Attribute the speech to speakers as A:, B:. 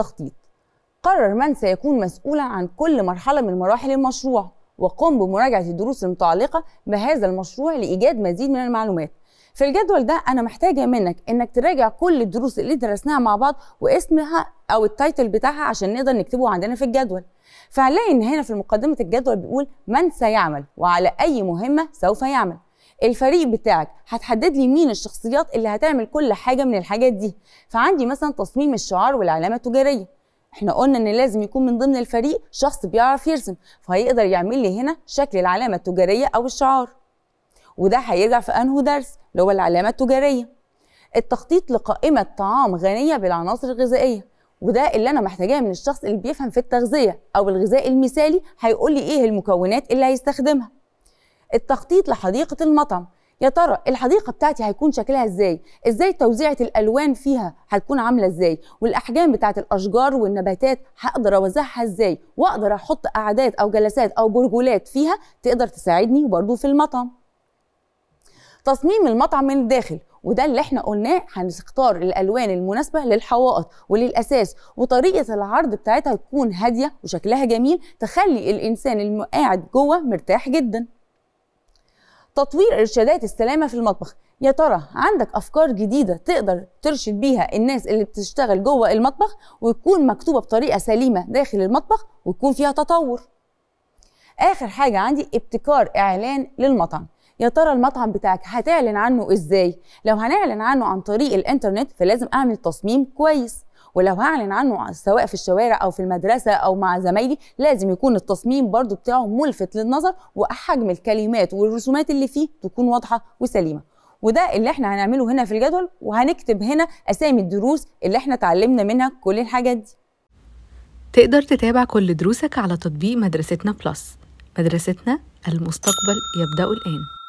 A: التخطيط قرر من سيكون مسؤولا عن كل مرحلة من مراحل المشروع وقم بمراجعة الدروس المتعلقة بهذا المشروع لإيجاد مزيد من المعلومات في الجدول ده أنا محتاجة منك إنك تراجع كل الدروس اللي درسناها مع بعض واسمها أو التايتل بتاعها عشان نقدر نكتبه عندنا في الجدول فهنلاقي إن هنا في مقدمة الجدول بيقول من سيعمل وعلى أي مهمة سوف يعمل الفريق بتاعك هتحدد لي مين الشخصيات اللي هتعمل كل حاجه من الحاجات دي فعندي مثلا تصميم الشعار والعلامه التجاريه احنا قلنا ان لازم يكون من ضمن الفريق شخص بيعرف يرسم فهيقدر يعمل لي هنا شكل العلامه التجاريه او الشعار وده هيرجع في انه درس اللي هو العلامه التجاريه التخطيط لقائمه طعام غنيه بالعناصر الغذائيه وده اللي انا محتاجاه من الشخص اللي بيفهم في التغذيه او الغذاء المثالي هيقول لي ايه المكونات اللي هيستخدمها التخطيط لحديقه المطعم يا ترى الحديقه بتاعتي هيكون شكلها ازاي ازاي توزيعه الالوان فيها هتكون عامله ازاي والاحجام بتاعه الاشجار والنباتات هقدر اوزعها ازاي واقدر احط قعدات او جلسات او برجولات فيها تقدر تساعدني برضو في المطعم تصميم المطعم من الداخل وده اللي احنا قلناه هنختار الالوان المناسبه للحوائط وللاساس وطريقه العرض بتاعتها تكون هاديه وشكلها جميل تخلي الانسان اللي قاعد جوه مرتاح جدا تطوير ارشادات السلامه في المطبخ يا ترى عندك افكار جديده تقدر ترشد بيها الناس اللي بتشتغل جوه المطبخ وتكون مكتوبه بطريقه سليمه داخل المطبخ ويكون فيها تطور اخر حاجه عندي ابتكار اعلان للمطعم يا ترى المطعم بتاعك هتعلن عنه ازاي لو هنعلن عنه عن طريق الانترنت فلازم اعمل تصميم كويس ولو هعلن عنه سواء في الشوارع او في المدرسه او مع زمايلي لازم يكون التصميم برضو بتاعه ملفت للنظر وحجم الكلمات والرسومات اللي فيه تكون واضحه وسليمه وده اللي احنا هنعمله هنا في الجدول وهنكتب هنا اسامي الدروس اللي احنا اتعلمنا منها كل الحاجات دي تقدر تتابع كل دروسك على تطبيق مدرستنا بلس مدرستنا المستقبل يبدأ الآن